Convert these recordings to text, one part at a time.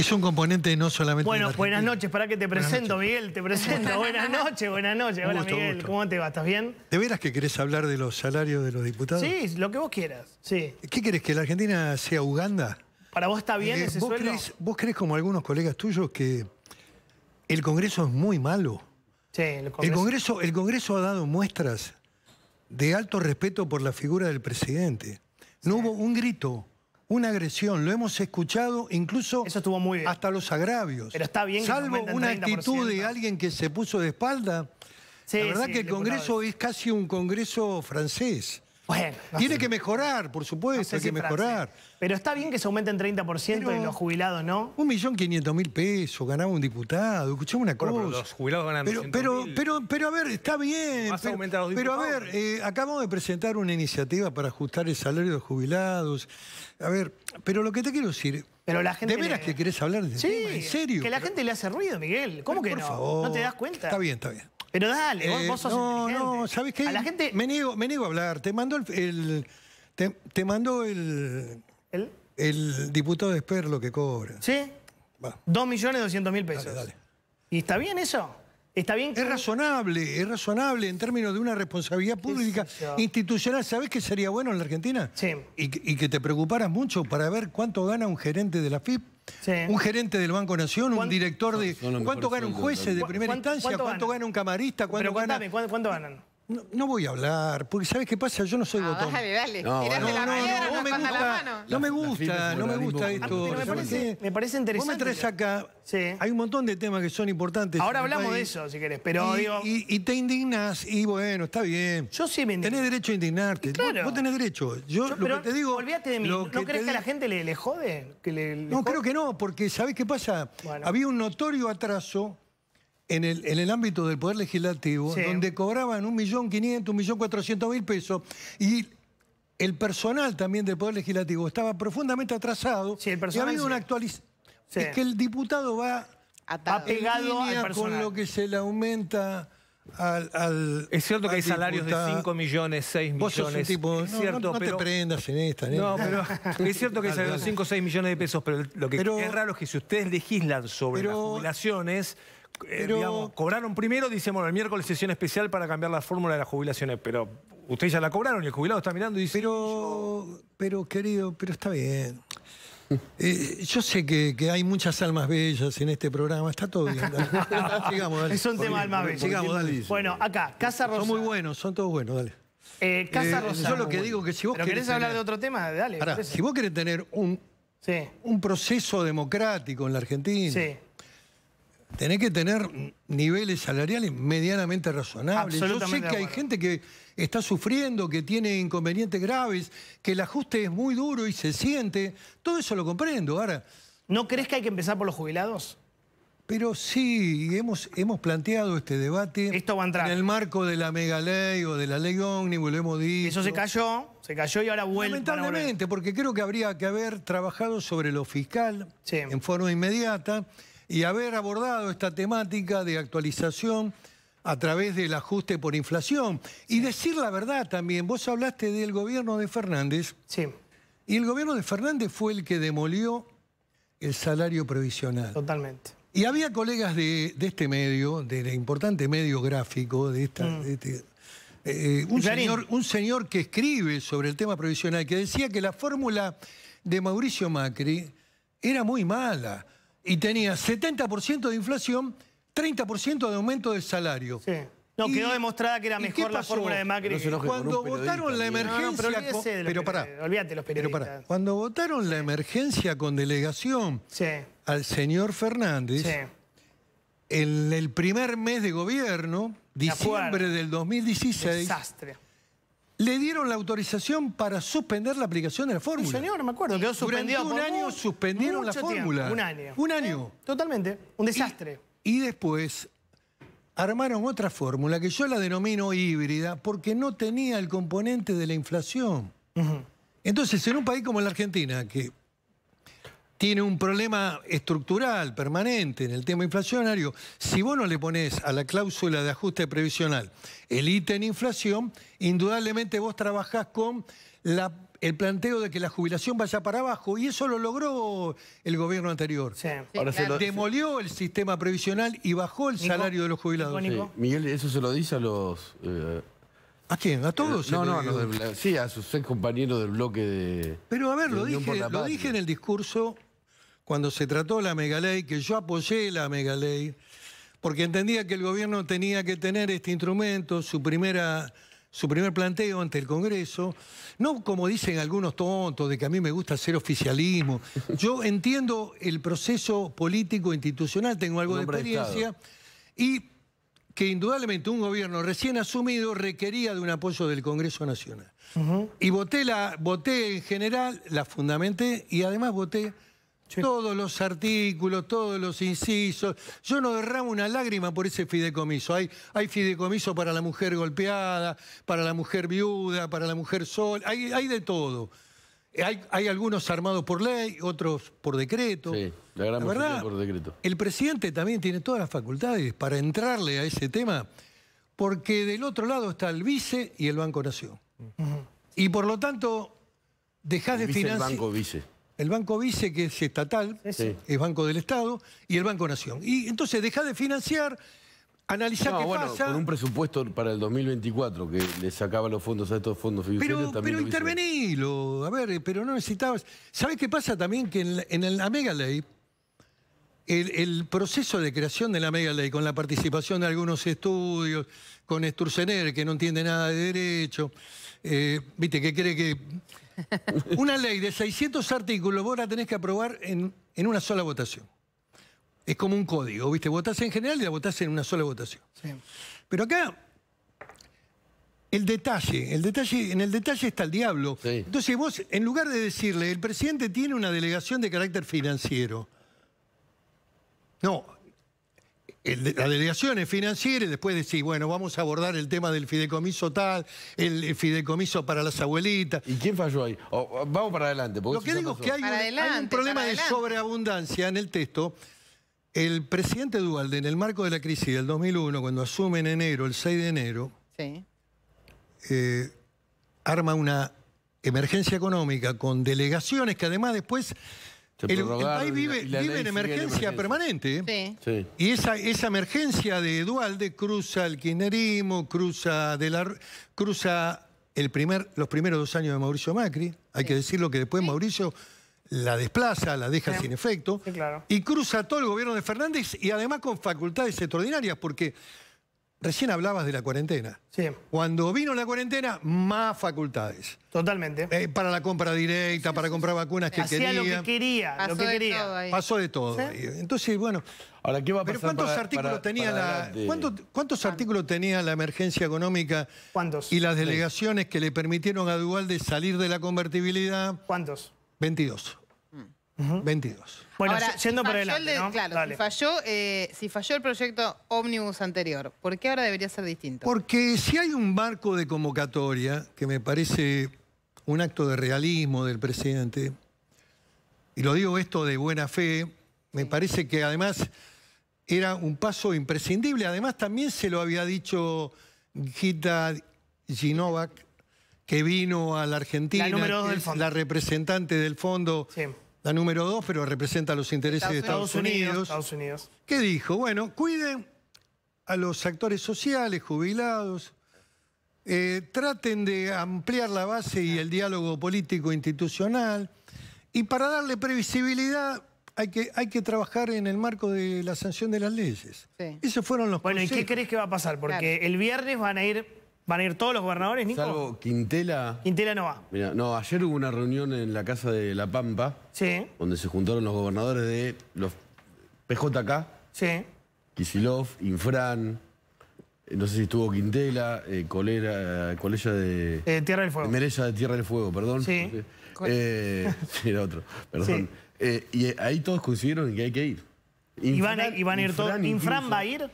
Es un componente no solamente... Bueno, buenas noches, para que te presento, Miguel, te presento. buenas noches, buenas noches. Hola, Miguel, ¿cómo te va? ¿Estás bien? ¿De veras que querés hablar de los salarios de los diputados? Sí, lo que vos quieras, sí. ¿Qué querés, que la Argentina sea Uganda? ¿Para vos está bien eh, ese vos ¿Vos crees, como algunos colegas tuyos, que el Congreso es muy malo? Sí, el Congreso... El Congreso, ha dado muestras de alto respeto por la figura del presidente. No hubo un grito una agresión. Lo hemos escuchado incluso hasta los agravios. está bien. Salvo una actitud de alguien que se puso de espalda. la verdad que el Congreso es casi un Congreso francés. Tiene que mejorar, por supuesto, hay que mejorar. Pero está bien que se aumenten 30% en los jubilados no. Un millón quinientos mil pesos ganaba un diputado, escuchame una cosa. los jubilados ganan pero, pero, pero, a ver, está bien. pero, a ver, eh. Eh, acabamos de presentar una iniciativa para ajustar el salario de los jubilados. A ver, pero lo que te quiero decir... Pero la gente ¿De veras que querés hablar de este sí, ¿En serio? Que la gente le hace ruido, Miguel. ¿Cómo que no? Favor. ¿No te das cuenta? Está bien, está bien. Pero dale, vos, eh, sos No, no, ¿sabés qué? la gente... Me niego, me niego a hablar. Te mando el... te, el... ¿El? diputado de Esper lo que cobra. ¿Sí? Va. 2.200.000 pesos. Dale, ¿Y está bien eso? Está bien que... Es razonable, es razonable en términos de una responsabilidad pública institucional. ¿Sabés qué sería bueno en la Argentina? Sí. Y, y que te preocuparas mucho para ver cuánto gana un gerente de la FIP un gerente del Banco Nación, un director de... ¿Cuánto gana un juez de primera instancia? ¿Cuánto, gana un camarista? ¿Cuánto ¿Cuánto ganan? No, voy a hablar, porque ¿sabes qué pasa? Yo no soy ah, botón. Dale, dale. No, la me gusta, no me gusta, me esto. Ah, me, parece, interesante. Vos me traes acá, hay un montón de temas que son importantes. Ahora hablamos de eso, si querés, pero y, te indignas, y bueno, está bien. Yo sí me indigno. Tenés derecho a indignarte. Claro. Vos, tenés derecho. Yo, lo que te digo... ¿No crees que a la gente le, le jode? no, creo que no, porque sabes qué pasa? Había un notorio atraso en el, ámbito del Poder Legislativo, donde cobraban 1.500.000, 1.400.000 pesos y el personal también del Poder Legislativo estaba profundamente atrasado y ha habido una actualización. Es que el diputado va Atado. pegado en con lo que se le aumenta... Al, es cierto que hay salarios de 5 millones, 6 millones. es cierto, te prendas en esta. no, pero es cierto que hay salarios de 5 o 6 millones de pesos, pero lo que es raro es que si ustedes legislan sobre las jubilaciones eh, pero... cobraron primero, dice, bueno, el miércoles sesión especial para cambiar la fórmula de las jubilaciones, pero ustedes ya la cobraron y el jubilado está mirando y dice... Pero, pero querido, pero está bien. Eh, yo sé que, hay muchas almas bellas en este programa, está todo bien. Es un tema de almas bellas. Sigamos, dale. Bueno, acá, Casa Rosario. Son muy buenos, son todos buenos, dale. Eh, Casa Rosario. Yo lo que digo que si vos querés, hablar de otro tema, dale. si vos querés tener un, un proceso democrático en la Argentina... Sí tenés que tener niveles salariales medianamente razonables. Yo sé que hay gente que está sufriendo, que tiene inconvenientes graves, que el ajuste es muy duro y se siente. Todo eso lo comprendo. Ahora, ¿No crees que hay que empezar por los jubilados? Pero sí, hemos, hemos planteado este debate Esto va a entrar. en el marco de la mega ley o de la ley ómnibus, pues lo hemos dicho. Eso se cayó, se cayó y ahora vuelve. Lamentablemente, porque creo que habría que haber trabajado sobre lo fiscal en forma inmediata y haber abordado esta temática de actualización a través del ajuste por inflación. Y decir la verdad también, vos hablaste del gobierno de Fernández. Sí. Y el gobierno de Fernández fue el que demolió el salario provisional. Totalmente. Y había colegas de, este medio, del importante medio gráfico, de, esta, mm. este, eh, un, señor, un señor que escribe sobre el tema provisional, que decía que la fórmula de Mauricio Macri era muy mala y tenía 70% de inflación, 30% de aumento de salario. Sí. No, quedó demostrada que era mejor la fórmula de Macri. cuando votaron la emergencia... pero, pará. Olvídate los periodistas. Cuando votaron la emergencia con delegación al señor Fernández, en el primer mes de gobierno, diciembre del 2016... Desastre le dieron la autorización para suspender la aplicación de la fórmula. Sí, señor, me acuerdo, quedó un año suspendieron la fórmula. un año. Un año. ¿Eh? Totalmente, un desastre. Y, después armaron otra fórmula que yo la denomino híbrida porque no tenía el componente de la inflación. Entonces, en un país como la Argentina, que tiene un problema estructural permanente en el tema inflacionario. Si vos no le pones a la cláusula de ajuste previsional el ítem inflación, indudablemente vos trabajás con el planteo de que la jubilación vaya para abajo, y eso lo logró el gobierno anterior. Sí, Demolió el sistema previsional y bajó el salario de los jubilados. Miguel, eso se lo dice a los... Eh, ¿A quién? ¿A eh, todos? no, no, sí, a sus seis compañeros del bloque de... Pero a ver, lo lo dije en el discurso cuando se trató la megaley, que yo apoyé la megaley, porque entendía que el gobierno tenía que tener este instrumento, su primera su primer planteo ante el Congreso, no como dicen algunos tontos de que a mí me gusta hacer oficialismo. Yo entiendo el proceso político institucional, tengo algo de experiencia y que indudablemente un gobierno recién asumido requería de un apoyo del Congreso Nacional. Y voté la voté en general, la fundamenté y además voté todos los artículos, todos los incisos. Yo no derramo una lágrima por ese fideicomiso. Hay, hay fideicomiso para la mujer golpeada, para la mujer viuda, para la mujer sol. Hay, de todo. Hay, algunos armados por ley, otros por decreto. Sí, la gran mayoría. verdad, por decreto. El presidente también tiene todas las facultades para entrarle a ese tema, porque del otro lado está el vice y el Banco Nación. Y por lo tanto, dejás de financiar. Banco Vice. El Banco Vice, que es estatal, es Banco del Estado, y el Banco Nación. Y entonces deja de financiar, analizar no, qué bueno, Con un presupuesto para el 2024 que le sacaba los fondos a estos fondos fiduciarios. Pero, pero intervenilo, a ver, pero no necesitabas. ¿Sabes qué pasa también? Que en la, en mega ley, el, proceso de creación de la mega ley, con la participación de algunos estudios, con Sturzenegger, que no entiende nada de derecho, eh, viste, que cree que Una ley de 600 artículos vos la tenés que aprobar en, una sola votación. Es como un código, ¿viste? Votás en general y la votás en una sola votación. Pero acá, el detalle, el detalle, en el detalle está el diablo. Entonces vos, en lugar de decirle, el presidente tiene una delegación de carácter financiero. No, eh, la delegación es financiera y después decís, bueno, vamos a abordar el tema del fideicomiso tal, el fideicomiso para las abuelitas. ¿Y quién falló ahí? vamos para adelante. Lo que digo es que hay, un, problema de sobreabundancia en el texto. El presidente Dualde, en el marco de la crisis del 2001, cuando asume en enero, el 6 de enero, eh, arma una emergencia económica con delegaciones que además después el, país vive, vive en emergencia, permanente. ¿eh? Y esa, esa emergencia de Dualde cruza el kirchnerismo, cruza, de la, cruza el los primeros dos años de Mauricio Macri. Hay que decirlo que después Mauricio la desplaza, la deja sin efecto. Claro. Y cruza todo el gobierno de Fernández y además con facultades extraordinarias porque... Recién hablabas de la cuarentena. Sí. Cuando vino la cuarentena, más facultades. Totalmente. Eh, para la compra directa, para comprar vacunas que Hacía lo que quería, Pasó lo que quería. De todo Pasó de todo. Entonces, bueno. Ahora, ¿qué va a pasar? Pero ¿cuántos artículos tenía la. ¿cuántos, artículos tenía la emergencia económica? ¿Cuántos? Y las delegaciones que le permitieron a de salir de la convertibilidad. ¿Cuántos? 22. 22. Bueno, yendo si el, ¿no? Claro, eh, si falló, el proyecto ómnibus anterior, ¿por qué ahora debería ser distinto? Porque si hay un marco de convocatoria, que me parece un acto de realismo del presidente, y lo digo esto de buena fe, me parece que además era un paso imprescindible. Además, también se lo había dicho Gita Ginovac, que vino a la Argentina, la, la representante del fondo. Sí la número dos, pero representa los intereses de Estados Unidos, ¿Qué dijo? Bueno, cuiden a los actores sociales, jubilados, eh, traten de ampliar la base y el diálogo político institucional. Y para darle previsibilidad hay que, hay que trabajar en el marco de la sanción de las leyes. Esos fueron los Bueno, ¿y qué crees que va a pasar? Porque el viernes van a ir ¿Van a ir todos los gobernadores, Nico? Salvo Quintela. Quintela no va. Mira, no, ayer hubo una reunión en la Casa de La Pampa. Sí. Donde se juntaron los gobernadores de los PJK. Sí. Kisilov, Infran, eh, no sé si estuvo Quintela, eh, Colera, eh, Colella de... Tierra del Fuego. De Merella de Tierra del Fuego, perdón. Sí. Eh, era otro, perdón. y ahí todos coincidieron en que hay que ir. ¿Y, van a, ir todos? ¿Infran va a ir?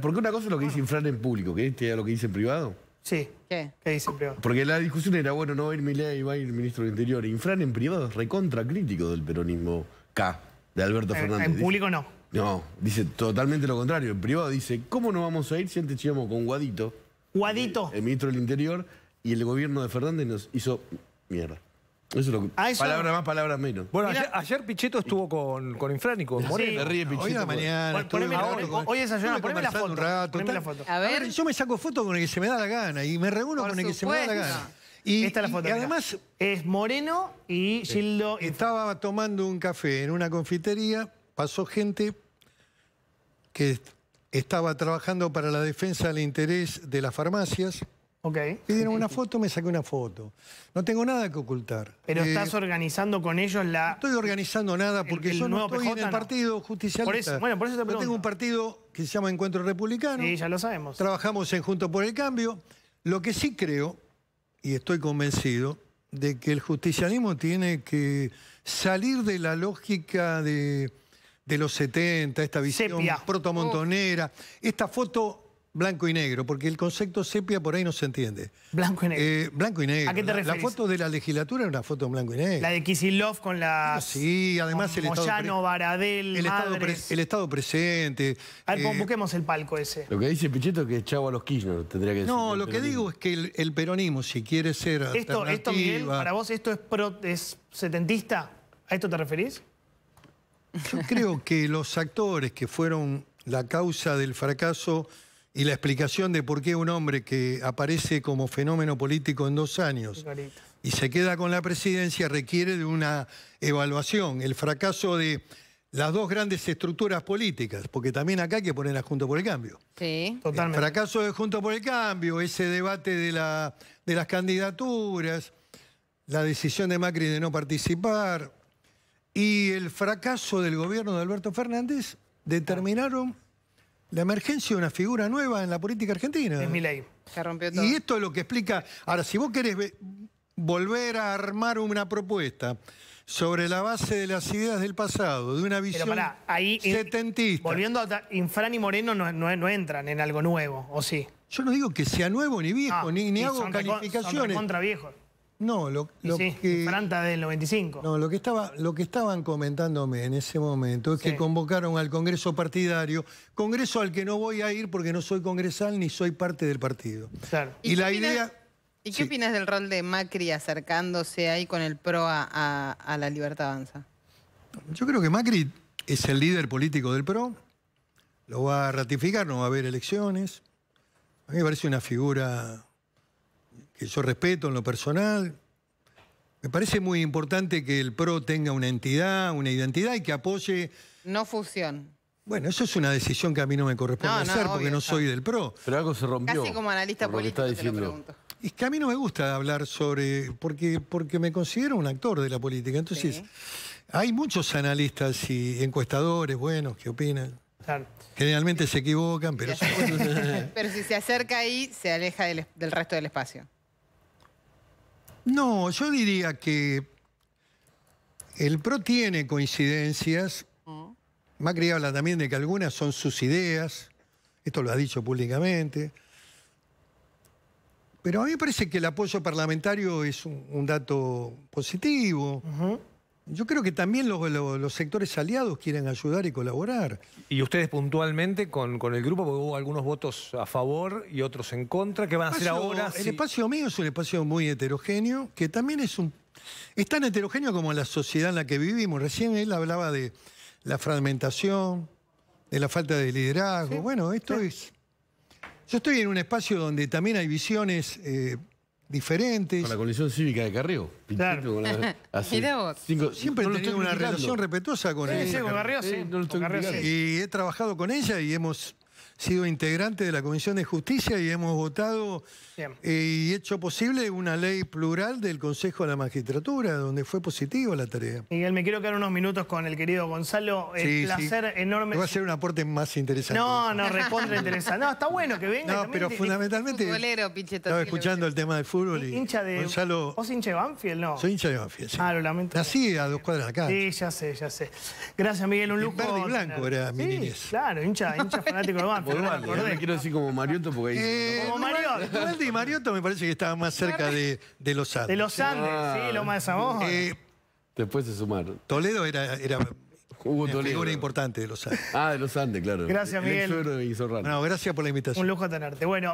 porque una cosa es lo que dice Infran en público, que es lo que dice en privado. Sí. ¿Qué? ¿Qué dice en privado? Porque la discusión era, bueno, no va a ir y va a ir el ministro del Interior. Infran en privado es recontra crítico del peronismo K, de Alberto Fernández. En, público no. No, dice totalmente lo contrario. En privado dice, ¿cómo no vamos a ir si antes llegamos con Guadito? Guadito. el ministro del Interior y el gobierno de Fernández nos hizo mierda. Eso es lo que... Ah, más, palabras menos. Bueno, ayer, Pichetto estuvo con, con Moreno. Hoy es mañana. la- hoy- hoy desayunamos, poneme la foto, la foto. A ver. yo me saco foto con el que se me da la gana y me reúno con el que se me da la gana. Y, Esta es la foto. y además Es Moreno y eh, Gildo. estaba tomando un café en una confitería, pasó gente que estaba trabajando para la defensa del interés de las farmacias Pidieron una foto, me saqué una foto. No tengo nada que ocultar. Pero eh, estás organizando con ellos la. No estoy organizando nada porque yo no estoy en el partido justicialista. Por eso, te pregunto. Yo tengo un partido que se llama Encuentro Republicano. Sí, ya lo sabemos. Trabajamos en Junto por el Cambio. Lo que sí creo, y estoy convencido, de que el justicialismo tiene que salir de la lógica de, los 70, esta visión protomontonera, esta foto blanco y negro, porque el concepto sepia por ahí no se entiende. Blanco y negro. Eh, blanco y negro. ¿A qué te refieres? La, foto de la legislatura era una foto en blanco y negro. La de Kisilov con la. Ah, sí, además el Moyano, Estado. Baradel, el estado, el estado, presente. A ver, eh, busquemos el palco ese. Lo que dice Pichetto es que chavo a los Kirchner, tendría que decir. No, lo que digo es que el, peronismo, si quiere ser. Esto, esto, Miguel, para vos, esto es setentista. ¿A esto te referís? Yo creo que los actores que fueron la causa del fracaso y la explicación de por qué un hombre que aparece como fenómeno político en dos años y se queda con la presidencia requiere de una evaluación. El fracaso de las dos grandes estructuras políticas, porque también acá hay que poner a Junto por el Cambio. Sí, totalmente. El fracaso de Junto por el Cambio, ese debate de, de las candidaturas, la decisión de Macri de no participar y el fracaso del gobierno de Alberto Fernández determinaron la emergencia de una figura nueva en la política argentina. Es mi ley. Se rompió todo. Y esto es lo que explica... Ahora, si vos querés volver a armar una propuesta sobre la base de las ideas del pasado, de una visión setentista... Volviendo a... Infran y Moreno no, entran en algo nuevo, ¿o sí? Yo no digo que sea nuevo ni viejo, ah, ni, hago calificaciones. contra viejos. No, lo, que... del 95. No, lo que, estaba, lo que estaban comentándome en ese momento es que convocaron al Congreso Partidario, Congreso al que no voy a ir porque no soy congresal ni soy parte del partido. Y, la idea... ¿Y qué opinas del rol de Macri acercándose ahí con el PRO a, a la libertad avanza? Yo creo que Macri es el líder político del PRO, lo va a ratificar, no va a haber elecciones. A mí me parece una figura que yo respeto en lo personal. Me parece muy importante que el PRO tenga una entidad, una identidad y que apoye... No fusión. Bueno, eso es una decisión que a mí no me corresponde hacer porque no soy del PRO. Pero algo se rompió. Casi como analista político Te lo pregunto. Es que a mí no me gusta hablar sobre... Porque, porque me considero un actor de la política. Entonces, hay muchos analistas y encuestadores buenos que opinan. Generalmente se equivocan, pero... pero si se acerca ahí, se aleja del resto del espacio. No, yo diría que el PRO tiene coincidencias. Macri habla también de que algunas son sus ideas. Esto lo ha dicho públicamente. Pero a mí me parece que el apoyo parlamentario es un, dato positivo. Yo creo que también los, sectores aliados quieren ayudar y colaborar. Y ustedes puntualmente con, el grupo, porque hubo algunos votos a favor y otros en contra, ¿qué van a hacer ahora? El espacio mío es un espacio muy heterogéneo, que también es un... Es tan heterogéneo como la sociedad en la que vivimos. Recién él hablaba de la fragmentación, de la falta de liderazgo. bueno, esto es... Yo estoy en un espacio donde también hay visiones... Eh, diferentes. Con la coalición cívica de Carrió. Claro. La, vos. Siempre he una relación respetuosa con ella. sí. Y he trabajado con ella y hemos sido integrante de la Comisión de Justicia y hemos votado eh, y hecho posible una ley plural del Consejo de la Magistratura, donde fue positiva la tarea. Miguel, me quiero quedar unos minutos con el querido Gonzalo. El un placer enorme. Va a ser un aporte más interesante. No, no, responde interesante. No, está bueno que venga. No, pero fundamentalmente... Estaba escuchando el tema del fútbol y... Hincha de... Gonzalo... ¿Vos hincha de Banfield, no? Soy hincha de Banfield, sí. Ah, lo lamento. Nací a dos cuadras de acá. Sí, ya sé, ya sé. Gracias, Miguel. Un lujo. Verde y blanco era mi sí, claro, hincha, hincha fanático de Banfield no quiero decir como Mariotto porque ahí... Eh, como Mariotto. Mariotto me parece que estaba más cerca de, de los Andes. De los Andes, sí, ah. Loma de Zamora. Eh, Después se sumaron. Toledo era, era figura importante de los Andes. Ah, de los Andes, claro. Gracias, El Miguel. No, gracias por la invitación. Un lujo tenerte. Bueno.